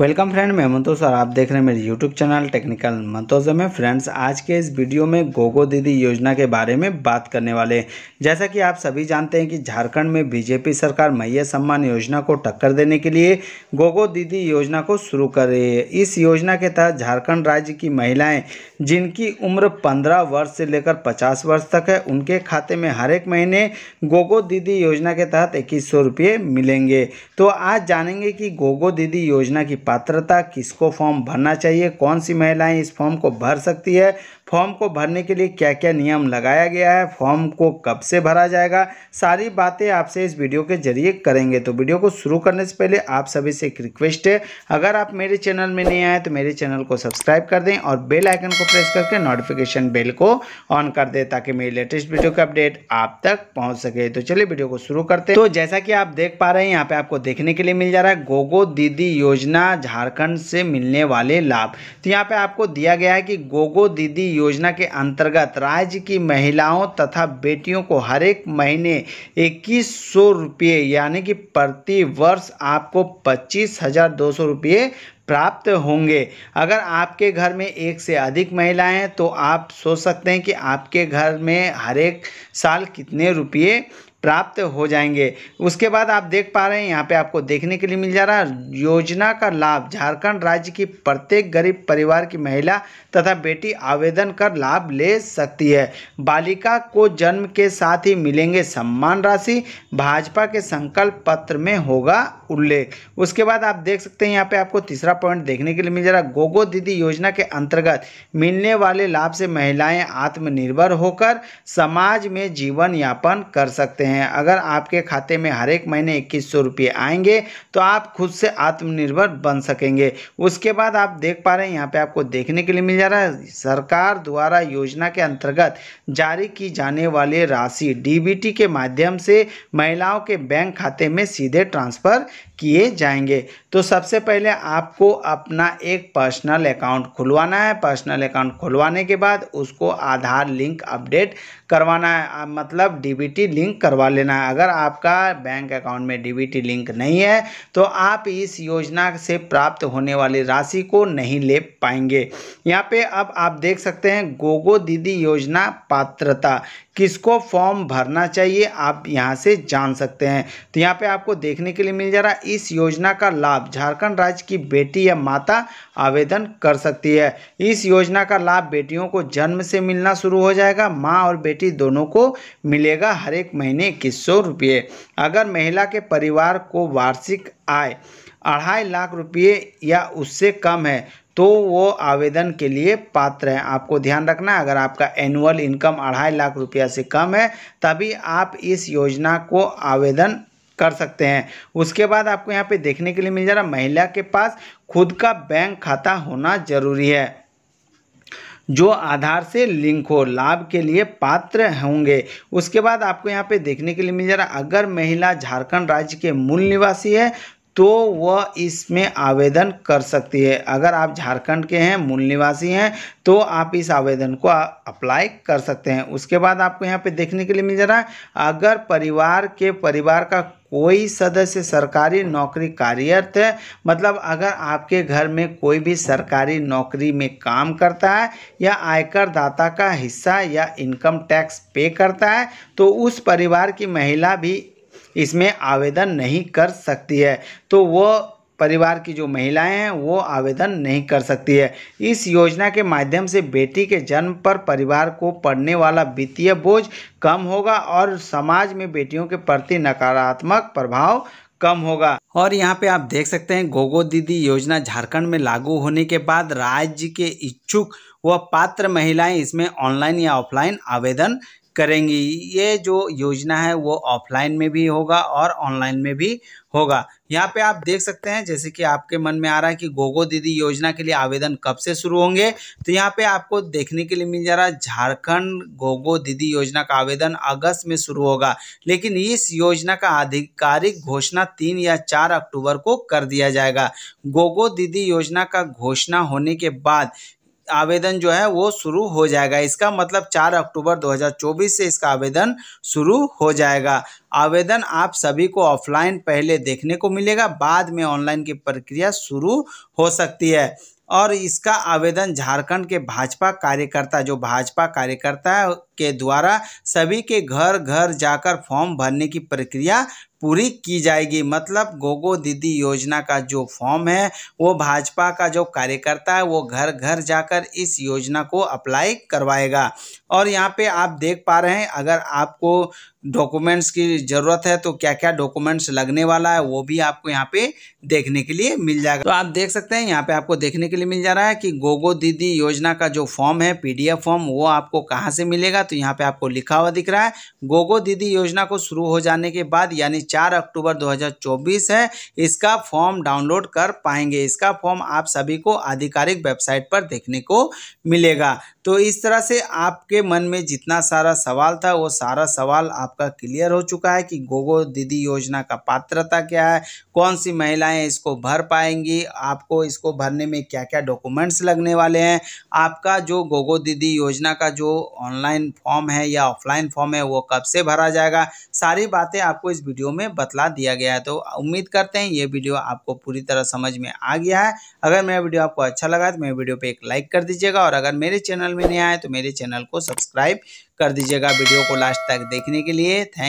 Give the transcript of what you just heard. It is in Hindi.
वेलकम फ्रेंड मैं मंतोष और आप देख रहे हैं मेरे यूट्यूब चैनल टेक्निकल मंतोज में फ्रेंड्स आज के इस वीडियो में गोगो दीदी योजना के बारे में बात करने वाले हैं जैसा कि आप सभी जानते हैं कि झारखंड में बीजेपी सरकार मैया सम्मान योजना को टक्कर देने के लिए गोगो दीदी योजना को शुरू कर रही है इस योजना के तहत झारखंड राज्य की महिलाएँ जिनकी उम्र पंद्रह वर्ष से लेकर पचास वर्ष तक है उनके खाते में हर एक महीने गोगो दीदी योजना के तहत इक्कीस मिलेंगे तो आज जानेंगे कि गोगो दीदी योजना की पात्रता किसको फॉर्म भरना चाहिए कौन सी महिलाएं इस फॉर्म को भर सकती है फॉर्म को भरने के लिए क्या क्या नियम लगाया गया है फॉर्म को कब से भरा जाएगा सारी बातें आपसे इस वीडियो के जरिए करेंगे तो वीडियो को शुरू करने से पहले आप सभी से एक रिक्वेस्ट है अगर आप मेरे चैनल में नहीं आए तो मेरे चैनल को सब्सक्राइब कर दें और बेल आइकन को प्रेस करके नोटिफिकेशन बेल को ऑन कर दें ताकि मेरी लेटेस्ट वीडियो का अपडेट आप तक पहुँच सके तो चलिए वीडियो को शुरू करते हैं तो जैसा कि आप देख पा रहे हैं यहाँ पे आपको देखने के लिए मिल जा रहा है गोगो दीदी योजना झारखंड से मिलने वाले लाभ तो यहाँ पे आपको दिया गया है कि गोगो दीदी योजना के अंतर्गत राज्य की महिलाओं तथा बेटियों को हर एक महीने इक्कीस सौ रुपये यानी कि प्रति वर्ष आपको पच्चीस हज़ार दो सौ रुपये प्राप्त होंगे अगर आपके घर में एक से अधिक महिलाएं हैं तो आप सोच सकते हैं कि आपके घर में हर एक साल कितने रुपये प्राप्त हो जाएंगे उसके बाद आप देख पा रहे हैं यहाँ पे आपको देखने के लिए मिल जा रहा है योजना का लाभ झारखंड राज्य की प्रत्येक गरीब परिवार की महिला तथा बेटी आवेदन कर लाभ ले सकती है बालिका को जन्म के साथ ही मिलेंगे सम्मान राशि भाजपा के संकल्प पत्र में होगा उल्लेख उसके बाद आप देख सकते हैं यहाँ पे आपको तीसरा पॉइंट देखने के लिए मिल जा रहा है गोगो दीदी योजना के अंतर्गत मिलने वाले लाभ से महिलाएं आत्मनिर्भर होकर समाज में जीवन यापन कर सकते हैं हैं अगर आपके खाते में हर एक महीने इक्कीस सौ रुपये आएंगे तो आप खुद से आत्मनिर्भर बन सकेंगे उसके बाद आप देख पा रहे हैं यहाँ पे आपको देखने के लिए मिल जा रहा है सरकार द्वारा योजना के अंतर्गत जारी की जाने वाली राशि डीबीटी के माध्यम से महिलाओं के बैंक खाते में सीधे ट्रांसफ़र किए जाएंगे तो सबसे पहले आपको अपना एक पर्सनल अकाउंट खुलवाना है पर्सनल अकाउंट खुलवाने के बाद उसको आधार लिंक अपडेट करवाना है मतलब डीबीटी लिंक करवा करवा लेना अगर आपका बैंक अकाउंट में डीबीटी लिंक नहीं है तो आप इस योजना से प्राप्त होने वाली राशि को नहीं ले पाएंगे यहाँ पे अब आप देख सकते हैं गोगो दीदी योजना पात्रता किसको फॉर्म भरना चाहिए आप यहाँ से जान सकते हैं तो यहाँ पे आपको देखने के लिए मिल जा रहा इस योजना का लाभ झारखंड राज्य की बेटी या माता आवेदन कर सकती है इस योजना का लाभ बेटियों को जन्म से मिलना शुरू हो जाएगा माँ और बेटी दोनों को मिलेगा हर एक महीने इक्कीस सौ रुपये अगर महिला के परिवार को वार्षिक आय अढ़ाई लाख रुपये या उससे कम है तो वो आवेदन के लिए पात्र हैं आपको ध्यान रखना अगर आपका एनुअल इनकम अढ़ाई लाख रुपया से कम है तभी आप इस योजना को आवेदन कर सकते हैं उसके बाद आपको यहाँ पे देखने के लिए मिल जा रहा महिला के पास खुद का बैंक खाता होना जरूरी है जो आधार से लिंक हो लाभ के लिए पात्र होंगे उसके बाद आपको यहाँ पे देखने के लिए मिल जा रहा अगर महिला झारखंड राज्य के मूल निवासी है तो वह इसमें आवेदन कर सकती है अगर आप झारखंड के हैं मूल निवासी हैं तो आप इस आवेदन को अप्लाई कर सकते हैं उसके बाद आपको यहाँ पे देखने के लिए मिल जा रहा है अगर परिवार के परिवार का कोई सदस्य सरकारी नौकरी कार्यरत है मतलब अगर आपके घर में कोई भी सरकारी नौकरी में काम करता है या आयकर दाता का हिस्सा या इनकम टैक्स पे करता है तो उस परिवार की महिला भी इसमें आवेदन नहीं कर सकती है तो वो परिवार की जो महिलाएं हैं वो आवेदन नहीं कर सकती है इस योजना के माध्यम से बेटी के जन्म पर परिवार को पड़ने वाला वित्तीय बोझ कम होगा और समाज में बेटियों के प्रति नकारात्मक प्रभाव कम होगा और यहाँ पे आप देख सकते हैं गोगो दीदी योजना झारखंड में लागू होने के बाद राज्य के इच्छुक व पात्र महिलाएं इसमें ऑनलाइन या ऑफलाइन आवेदन करेंगी ये जो योजना है वो ऑफलाइन में भी होगा और ऑनलाइन में भी होगा यहाँ पे आप देख सकते हैं जैसे कि आपके मन में आ रहा है कि गोगो दीदी योजना के लिए आवेदन कब से शुरू होंगे तो यहाँ पे आपको देखने के लिए मिल जा रहा है झारखंड गोगो दीदी योजना का आवेदन अगस्त में शुरू होगा लेकिन इस योजना का आधिकारिक घोषणा तीन या चार अक्टूबर को कर दिया जाएगा गोगो दीदी योजना का घोषणा होने के बाद आवेदन जो है वो शुरू हो जाएगा इसका मतलब चार अक्टूबर 2024 से इसका आवेदन शुरू हो जाएगा आवेदन आप सभी को ऑफलाइन पहले देखने को मिलेगा बाद में ऑनलाइन की प्रक्रिया शुरू हो सकती है और इसका आवेदन झारखंड के भाजपा कार्यकर्ता जो भाजपा कार्यकर्ता के द्वारा सभी के घर घर जाकर फॉर्म भरने की प्रक्रिया पूरी की जाएगी मतलब गोगो दीदी योजना का जो फॉर्म है वो भाजपा का जो कार्यकर्ता है वो घर घर जाकर इस योजना को अप्लाई करवाएगा और यहाँ पे आप देख पा रहे हैं अगर आपको डॉक्यूमेंट्स की ज़रूरत है तो क्या क्या डॉक्यूमेंट्स लगने वाला है वो भी आपको यहाँ पे देखने के लिए मिल जाएगा तो आप देख सकते हैं यहाँ पे आपको देखने के लिए मिल जा रहा है कि गोगो दीदी योजना का जो फॉर्म है पीडीएफ फॉर्म वो आपको कहाँ से मिलेगा तो यहाँ पे आपको लिखा हुआ दिख रहा है गोगो दीदी योजना को शुरू हो जाने के बाद यानी चार अक्टूबर दो है इसका फॉर्म डाउनलोड कर पाएंगे इसका फॉर्म आप सभी को आधिकारिक वेबसाइट पर देखने को मिलेगा तो इस तरह से आपके मन में जितना सारा सवाल था वो सारा सवाल आपका क्लियर हो चुका है कि गोगो दीदी योजना का पात्रता क्या है कौन सी महिलाएं इसको भर पाएंगी आपको इसको भरने में क्या क्या डॉक्यूमेंट्स लगने वाले हैं आपका जो गोगो दीदी योजना का जो ऑनलाइन फॉर्म है या ऑफलाइन फॉर्म है वो कब से भरा जाएगा सारी बातें आपको इस वीडियो में बतला दिया गया है तो उम्मीद करते हैं ये वीडियो आपको पूरी तरह समझ में आ गया है अगर मेरा वीडियो आपको अच्छा लगा तो मेरे वीडियो पर एक लाइक कर दीजिएगा और अगर मेरे चैनल में नहीं आए तो मेरे चैनल को सब्सक्राइब कर दीजिएगा वीडियो को लास्ट तक देखने के लिए थैंक